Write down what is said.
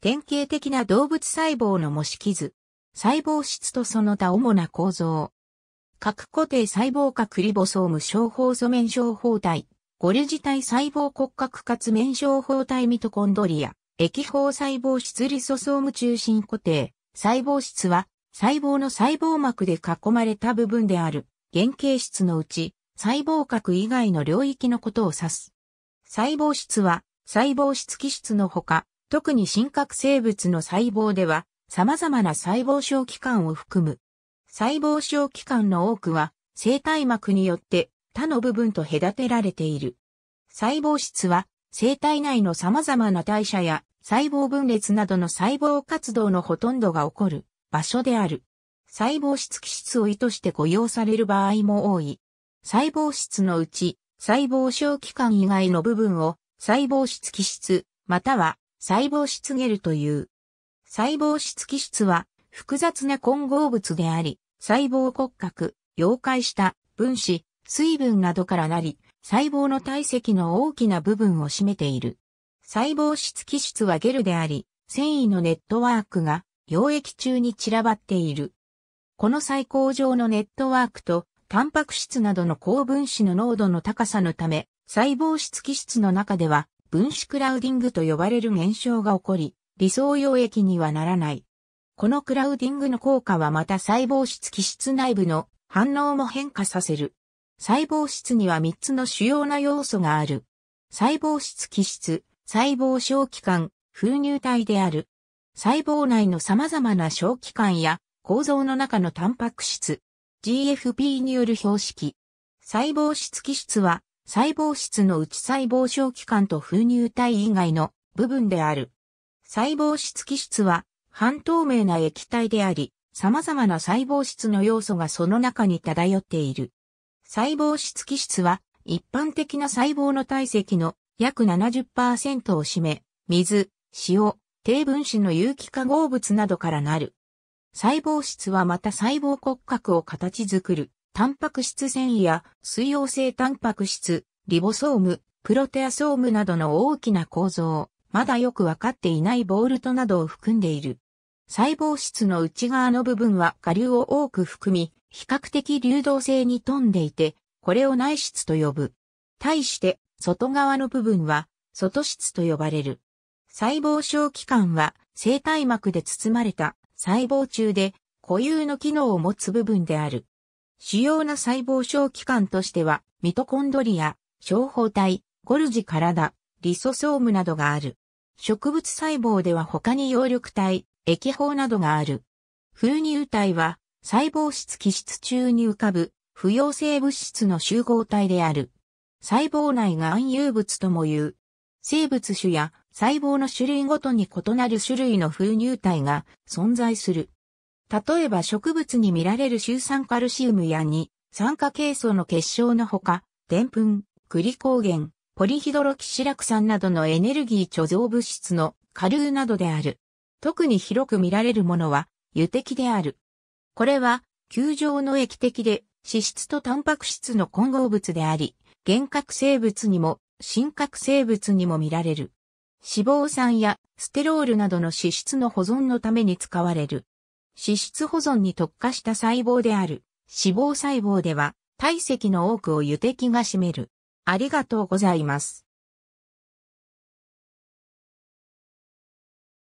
典型的な動物細胞の模式図、細胞質とその他主な構造。核固定細胞核リボソーム小胞素面小胞体、ゴルジ体細胞骨格かつ面小胞体ミトコンドリア、液胞細胞質リソソーム中心固定、細胞質は細胞の細胞膜で囲まれた部分である原型質のうち細胞核以外の領域のことを指す。細胞質は細胞質基質のほか特に真核生物の細胞では、様々な細胞小器官を含む。細胞小器官の多くは、生体膜によって他の部分と隔てられている。細胞質は、生体内の様々な代謝や細胞分裂などの細胞活動のほとんどが起こる場所である。細胞質基質を意図して雇用される場合も多い。細胞質のうち、細胞小器官以外の部分を細胞質基質、または細胞質ゲルという。細胞質基質は複雑な混合物であり、細胞骨格、溶解した分子、水分などからなり、細胞の体積の大きな部分を占めている。細胞質基質はゲルであり、繊維のネットワークが溶液中に散らばっている。この最高上のネットワークと、タンパク質などの高分子の濃度の高さのため、細胞質基質の中では分子クラウディングと呼ばれる現象が起こり、理想溶液にはならない。このクラウディングの効果はまた細胞質基質内部の反応も変化させる。細胞質には3つの主要な要素がある。細胞質基質、細胞小器官、封入体である。細胞内の様々な小器官や構造の中のタンパク質、GFP による標識。細胞質基質は細胞質の内細胞小器官と封入体以外の部分である。細胞質基質は半透明な液体であり、様々な細胞質の要素がその中に漂っている。細胞質基質は一般的な細胞の体積の約70%を占め、水、塩、低分子の有機化合物などからなる。細胞質はまた細胞骨格を形作る。タンパク質繊維や水溶性タンパク質、リボソーム、プロテアソームなどの大きな構造、まだよくわかっていないボールトなどを含んでいる。細胞質の内側の部分は下流を多く含み、比較的流動性に富んでいて、これを内質と呼ぶ。対して、外側の部分は、外質と呼ばれる。細胞小器官は、生体膜で包まれた細胞中で、固有の機能を持つ部分である。主要な細胞小器官としては、ミトコンドリア、小胞体、ゴルジ体、リソソームなどがある。植物細胞では他に葉緑体、液胞などがある。風乳体は、細胞質気質中に浮かぶ、不溶性物質の集合体である。細胞内が暗有物とも言う。生物種や細胞の種類ごとに異なる種類の風乳体が存在する。例えば植物に見られるシュウ酸カルシウムや2、酸化ケイ素の結晶のほか、ン、んリコー抗原、ポリヒドロキシラク酸などのエネルギー貯蔵物質の下流などである。特に広く見られるものは油滴である。これは球状の液滴で脂質とタンパク質の混合物であり、原核生物にも真核生物にも見られる。脂肪酸やステロールなどの脂質の保存のために使われる。脂質保存に特化した細胞である脂肪細胞では体積の多くを油滴が占める。ありがとうございます。